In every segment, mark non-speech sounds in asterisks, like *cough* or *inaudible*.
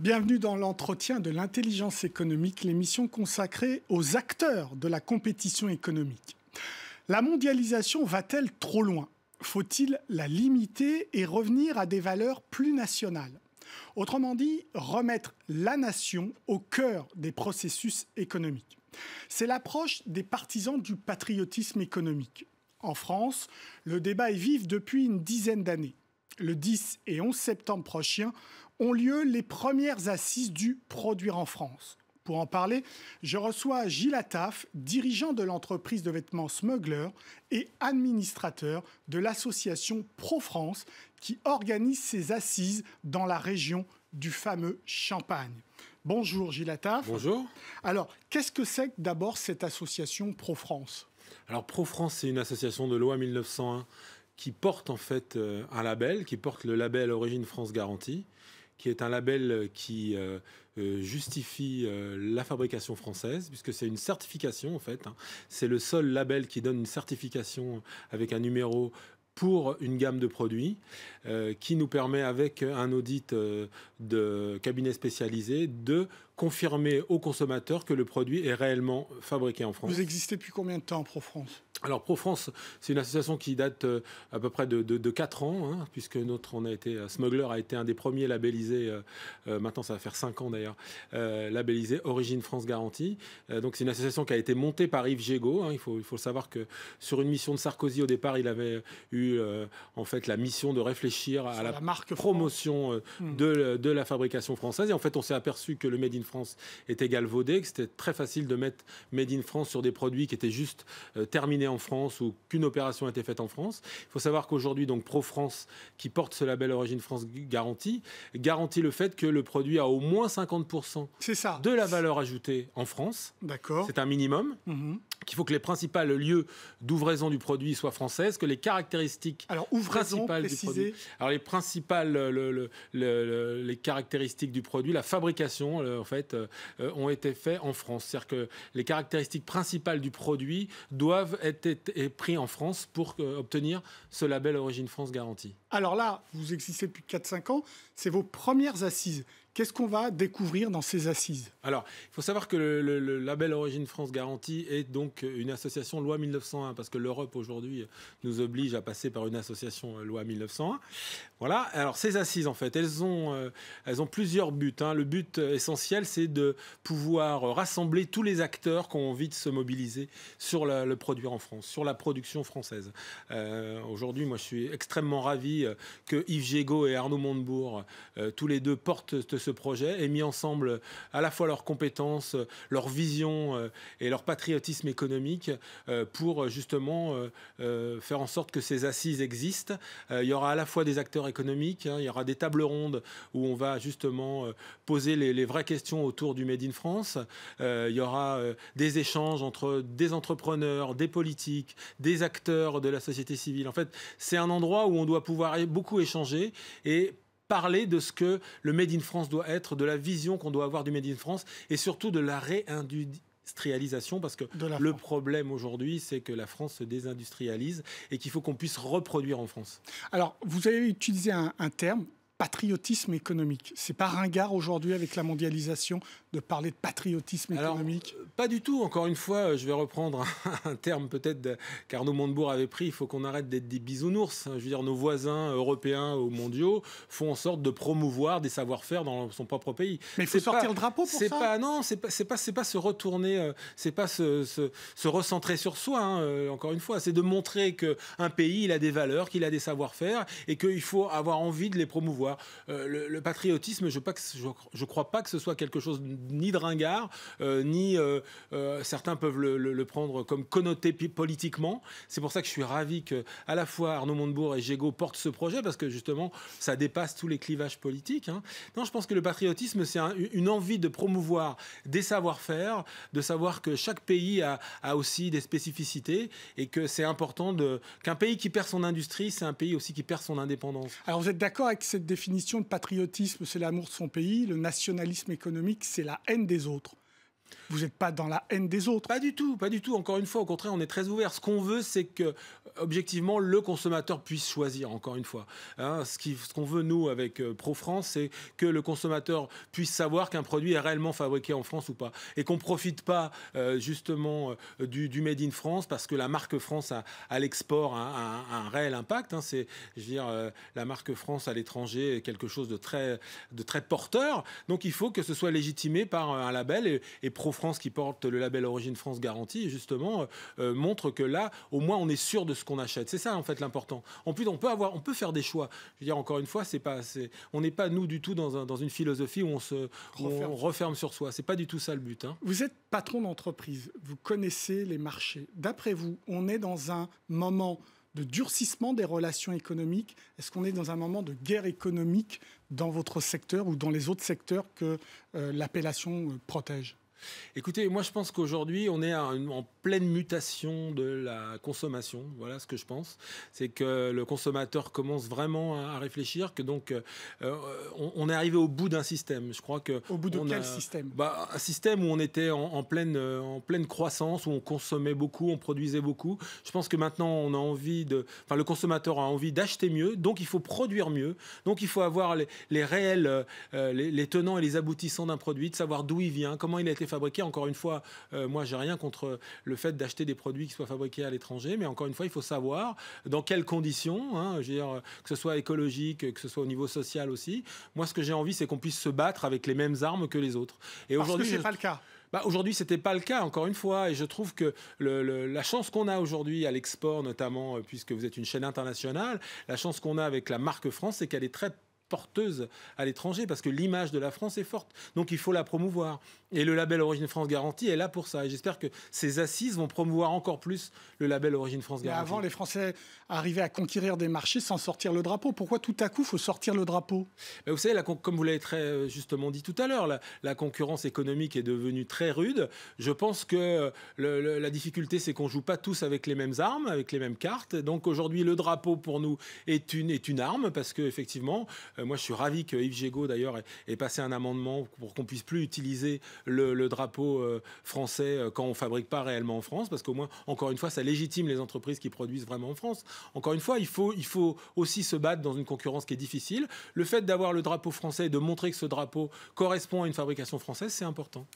Bienvenue dans l'entretien de l'intelligence économique, l'émission consacrée aux acteurs de la compétition économique. La mondialisation va-t-elle trop loin Faut-il la limiter et revenir à des valeurs plus nationales Autrement dit, remettre la nation au cœur des processus économiques. C'est l'approche des partisans du patriotisme économique. En France, le débat est vif depuis une dizaine d'années. Le 10 et 11 septembre prochain ont lieu les premières assises du produire en France. Pour en parler, je reçois Gilles Ataf, dirigeant de l'entreprise de vêtements Smuggler et administrateur de l'association Pro-France qui organise ses assises dans la région du fameux Champagne. Bonjour Gilles Ataf. Bonjour. Alors, qu'est-ce que c'est d'abord cette association Pro-France Alors, Pro-France, c'est une association de loi 1901 qui porte en fait euh, un label, qui porte le label Origine France Garantie qui est un label euh, qui euh, euh, justifie la fabrication française, puisque c'est une certification en fait. Hein. C'est le seul label qui donne une certification avec un numéro pour une gamme de produits qui nous permet, avec un audit de cabinet spécialisé, de confirmer aux consommateurs que le produit est réellement fabriqué en France. Vous existez depuis combien de temps, Pro France alors Pro France, c'est une association qui date euh, à peu près de, de, 4 ans, hein, puisque notre on a été euh, Smuggler a été un des premiers labellisés. Euh, maintenant, ça va faire 5 ans d'ailleurs, labellisé Origine France Garantie. donc c'est une association qui a été montée par Yves Gégaud. Hein, il faut il faut savoir que sur une mission de Sarkozy au départ, il avait eu en fait la mission de réfléchir à la, marque promotion hmm. de, de, la fabrication française. Et en fait, on s'est aperçu que le Made in France est égal Vaudé, que c'était très facile de mettre Made in France sur des produits qui étaient juste euh, terminés en France ou qu'une opération était faite en France. Il faut savoir qu'aujourd'hui, donc Pro-France, qui porte ce label Origine France garantie, garantit le fait que le produit a au moins 50% ça. de la valeur ajoutée en France. D'accord. C'est un minimum. Mm-hmm. Il faut que les principales lieux d'ouvraison du produit soient françaises, que les caractéristiques alors, principales du produit. Alors les principales, les caractéristiques du produit, la fabrication euh, en fait, euh, euh, ont été faites en France. C'est-à-dire que les caractéristiques principales du produit doivent être, prises en France pour obtenir ce label Origine France garantie. Alors là, vous existez depuis 4-5 ans, c'est vos premières assises. Qu'est-ce qu'on va découvrir dans ces assises Alors, il faut savoir que le, label Origine France Garantie est donc une association loi 1901, parce que l'Europe aujourd'hui nous oblige à passer par une association euh, loi 1901. Voilà, alors ces assises, en fait, elles ont, euh, elles ont plusieurs buts. Hein. Le but euh, essentiel, c'est de pouvoir rassembler tous les acteurs qui ont envie de se mobiliser sur le produit en France, sur la production française. aujourd'hui, moi, je suis extrêmement ravi que Yves Gégaud et Arnaud Montebourg, tous les deux, portent ce projet et mis ensemble euh, à la fois leurs compétences, euh, leur vision euh, et leur patriotisme économique pour justement faire en sorte que ces assises existent. Il y aura à la fois des acteurs économiques, hein, il y aura des tables rondes où on va justement poser les, les vraies questions autour du Made in France. Il y aura des échanges entre des entrepreneurs, des politiques, des acteurs de la société civile. En fait, c'est un endroit où on doit pouvoir beaucoup échanger et parler de ce que le Made in France doit être, de la vision qu'on doit avoir du Made in France et surtout de la réindustrialisation parce que le problème aujourd'hui, c'est que la France se désindustrialise et qu'il faut qu'on puisse reproduire en France. Alors, vous avez utilisé un, un terme, patriotisme économique. C'est pas ringard aujourd'hui avec la mondialisation de parler de patriotisme économique Pas du tout. Encore une fois, je vais reprendre *laughs* un terme peut-être qu'Arnaud Montebourg avait pris. Il faut qu'on arrête d'être des bisounours. Je veux dire, nos voisins européens ou mondiaux font en sorte de promouvoir des savoir-faire dans son propre pays. Mais il faut sortir le drapeau pour ça. Pas, non, c'est pas, pas, se retourner, euh, c'est pas se, recentrer sur soi. Hein, euh, encore une fois, c'est de montrer que un pays, il a des valeurs, qu'il a des savoir-faire et qu'il faut avoir envie de les promouvoir euh, le, patriotisme, je ne crois pas que ce soit quelque chose ni de ringard, euh, ni euh, certains peuvent le, prendre comme connoté politiquement. C'est pour ça que je suis ravi que à la fois Arnaud Montebourg et Gégo portent ce projet, parce que justement, ça dépasse tous les clivages politiques. Hein. Non, je pense que le patriotisme, c'est une envie de promouvoir des savoir-faire, de savoir que chaque pays a, a aussi des spécificités et que c'est important qu'un pays qui perd son industrie, c'est un pays aussi qui perd son indépendance. Alors vous êtes d'accord avec cette définition définition de patriotisme, c'est l'amour de son pays. Le nationalisme économique, c'est la haine des autres vous n'êtes pas dans la haine des autres. Pas du tout, pas du tout. Encore une fois, au contraire, on est très ouvert. Ce qu'on veut, c'est que, euh, objectivement, le consommateur puisse choisir, encore une fois. Hein, ce qu'on veut, nous, avec Pro euh, ProFrance, c'est que le consommateur puisse savoir qu'un produit est réellement fabriqué en France ou pas. Et qu'on ne profite pas, euh, justement, du, du, Made in France, parce que la marque France a, à l'export hein, a, un, réel impact. Hein. c'est, je veux dire, la marque France à l'étranger est quelque chose de très, de très porteur. Donc, il faut que ce soit légitimé par un label et, et ProFrance France qui porte le label Origine France Garantie, justement, euh, euh, montre que là, au moins, on est sûr de ce qu'on achète. C'est ça, en fait, l'important. En plus, on peut avoir, on peut faire des choix. Je veux dire, encore une fois, c'est pas, on n'est pas nous du tout dans, une philosophie où on se referme. sur soi. C'est pas du tout ça le but. Hein. Vous êtes patron d'entreprise, vous connaissez les marchés. D'après vous, on est dans un moment de durcissement des relations économiques Est-ce qu'on est dans un moment de guerre économique dans votre secteur ou dans les autres secteurs que euh, l'appellation protège Écoutez, moi je pense qu'aujourd'hui on est en pleine mutation de la consommation. Voilà ce que je pense. C'est que le consommateur commence vraiment à réfléchir, que donc euh, euh, on, est arrivé au bout d'un système. Je crois que au bout de quel système bah, Un système où on était en, pleine euh, en pleine croissance, où on consommait beaucoup, on produisait beaucoup. Je pense que maintenant on a envie de, enfin le consommateur a envie d'acheter mieux, donc il faut produire mieux, donc il faut avoir les, réels, les, les tenants et les aboutissants d'un produit, de savoir d'où il vient, comment il a été fabriqué. Encore une fois, euh, moi, j'ai rien contre le fait d'acheter des produits qui soient fabriqués à l'étranger, mais encore une fois, il faut savoir dans quelles conditions, hein, dire, que ce soit écologique, que ce soit au niveau social aussi. Moi, ce que j'ai envie, c'est qu'on puisse se battre avec les mêmes armes que les autres. Et aujourd'hui, c'est pas le cas. Bah, aujourd'hui, ce n'était pas le cas, encore une fois. Et je trouve que la chance qu'on a aujourd'hui à l'export, notamment euh, puisque vous êtes une chaîne internationale, la chance qu'on a avec la marque France, c'est qu'elle est très porteuse à l'étranger parce que l'image de la France est forte. Donc il faut la promouvoir. Et le label Origine France Garantie est là pour ça. Et j'espère que ces assises vont promouvoir encore plus le label Origine France Garantie. avant, les Français arrivaient à conquérir des marchés sans sortir le drapeau. Pourquoi tout à coup faut sortir le drapeau Vous savez, la, comme vous l'avez très euh, justement dit tout à l'heure, la, concurrence économique est devenue très rude. Je pense que la difficulté, c'est qu'on joue pas tous avec les mêmes armes, avec les mêmes cartes. Donc aujourd'hui, le drapeau pour nous est une, est une arme parce que effectivement, euh, moi, je suis ravi que Yves Gégaud, d'ailleurs, ait, passé un amendement pour qu'on puisse plus utiliser le, drapeau euh, français euh, quand on fabrique pas réellement en France, parce qu'au moins, encore une fois, ça légitime les entreprises qui produisent vraiment en France. Encore une fois, il faut, il faut aussi se battre dans une concurrence qui est difficile. Le fait d'avoir le drapeau français et de montrer que ce drapeau correspond à une fabrication française, c'est important.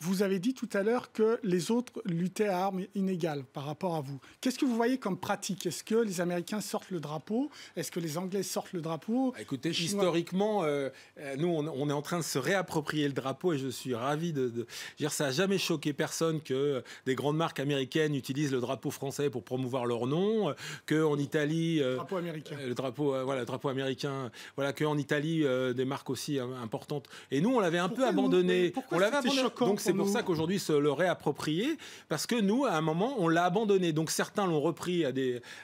Vous avez dit tout à l'heure que les autres luttaient à armes inégales par rapport à vous. Qu'est-ce que vous voyez comme pratique Est-ce que les Américains sortent le drapeau Est-ce que les Anglais sortent le drapeau bah, Écoutez, historiquement, euh, euh, nous, on, est en train de se réapproprier le drapeau et je suis ravi de... de... Dire, ça n'a jamais choqué personne que euh, des grandes marques américaines utilisent le drapeau français pour promouvoir leur nom, qu'en Italie... le drapeau américain. le drapeau, voilà, drapeau américain. Voilà, qu'en Italie, des marques aussi hein, importantes. Et nous, on l'avait un peu abandonné. on l'avait abandonné c'est pour ça qu'aujourd'hui se le réapproprier parce que nous, à un moment, on l'a abandonné. Donc certains l'ont repris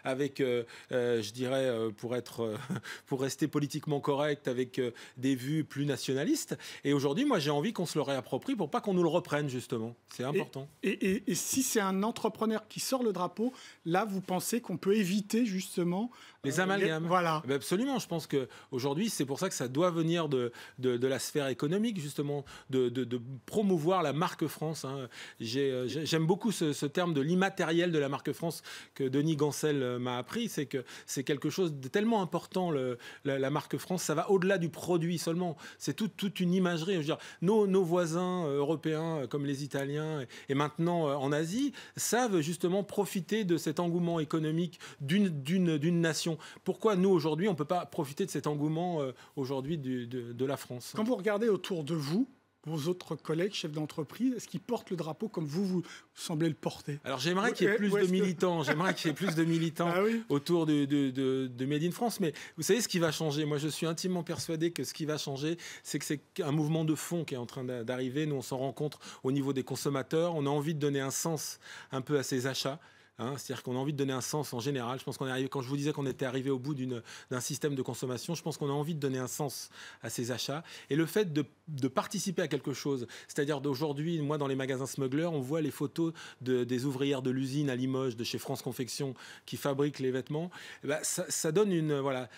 avec, euh, euh, je dirais, euh, pour être, *laughs* pour rester politiquement correct, avec des vues plus nationalistes. Et aujourd'hui, moi, j'ai envie qu'on se le réapproprie pour pas qu'on nous le reprenne justement. C'est important. et si c'est un entrepreneur qui sort le drapeau, là, vous pensez qu'on peut éviter justement les euh, amalgames. Voilà. Eh ben, absolument. Je pense qu'aujourd'hui, c'est pour ça que ça doit venir de, la sphère économique, justement, de, promouvoir la marque France. Hein. Euh, j'aime beaucoup ce, terme de l'immatériel de la marque France que Denis Gancel euh, m'a appris. C'est que c'est quelque chose de tellement important, le, la, marque France. Ça va au-delà du produit seulement. C'est toute une imagerie. nos, nos, voisins européens, comme les Italiens et maintenant en Asie, savent justement profiter de cet engouement économique d'une nation pourquoi nous, aujourd'hui, on ne peut pas profiter de cet engouement euh, aujourd'hui de, la France Quand vous regardez autour de vous, vos autres collègues chefs d'entreprise, est-ce qu'ils portent le drapeau comme vous, vous semblez le porter Alors j'aimerais qu'il y ait plus de militants, j'aimerais qu'il y ait plus de militants *laughs* ah autour de, de, de, Made in France, mais vous savez ce qui va changer Moi je suis intimement persuadé que ce qui va changer, c'est que c'est un mouvement de fond qui est en train d'arriver. Nous on s'en rencontre au niveau des consommateurs, on a envie de donner un sens un peu à ces achats. Hein, c'est-à-dire qu'on a envie de donner un sens en général. Je pense qu'on est arrivé, quand je vous disais qu'on était arrivé au bout d'un système de consommation, je pense qu'on a envie de donner un sens à ces achats. Et le fait de, de participer à quelque chose, c'est-à-dire d'aujourd'hui, moi dans les magasins smugglers, on voit les photos de, des ouvrières de l'usine à Limoges, de chez France Confection, qui fabriquent les vêtements. Eh ben, ça, ça, donne une. Voilà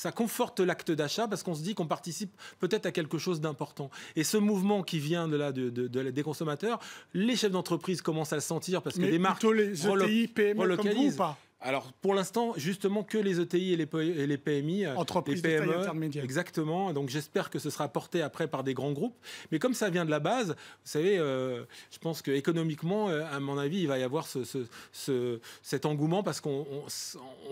ça conforte l'acte d'achat parce qu'on se dit qu'on participe peut-être à quelque chose d'important. Et ce mouvement qui vient de là, de, des consommateurs, les chefs d'entreprise commencent à le sentir parce que les des marques les ETI, e e, pas alors pour l'instant, justement, que les ETI et les, PMI, les PME, euh, e. exactement. Donc j'espère que ce sera porté après par des grands groupes. Mais comme ça vient de la base, vous savez, euh, je pense qu'économiquement, euh, à mon avis, il va y avoir cet engouement parce qu'on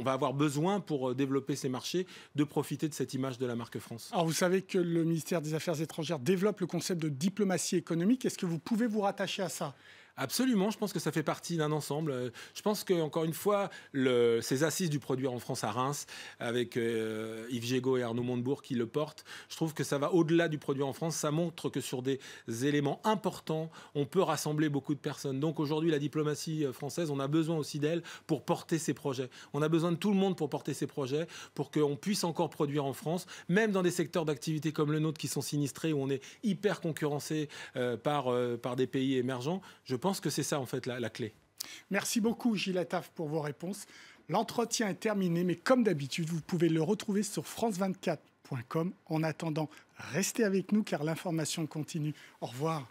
va avoir besoin pour développer ces marchés de profiter de cette image de la marque France. Alors vous savez que le ministère des Affaires étrangères développe le concept de diplomatie économique. Est-ce que vous pouvez vous rattacher à ça Absolument, je pense que ça fait partie d'un ensemble. Je pense que encore une fois, le, ces assises du produire en France à Reims, avec euh, Yves Gégaud et Arnaud Montebourg qui le portent, je trouve que ça va au-delà du produit en France. Ça montre que sur des éléments importants, on peut rassembler beaucoup de personnes. Donc aujourd'hui, la diplomatie euh, française, on a besoin aussi d'elle pour porter ses projets. On a besoin de tout le monde pour porter ses projets, pour qu'on puisse encore produire en France, même dans des secteurs d'activité comme le nôtre qui sont sinistrés, où on est hyper concurrencé euh, par, par des pays émergents. Je je pense que c'est ça, en fait, la, clé. Merci beaucoup, Gilles Attaf, pour vos réponses. L'entretien est terminé, mais comme d'habitude, vous pouvez le retrouver sur france24.com. En attendant, restez avec nous car l'information continue. Au revoir.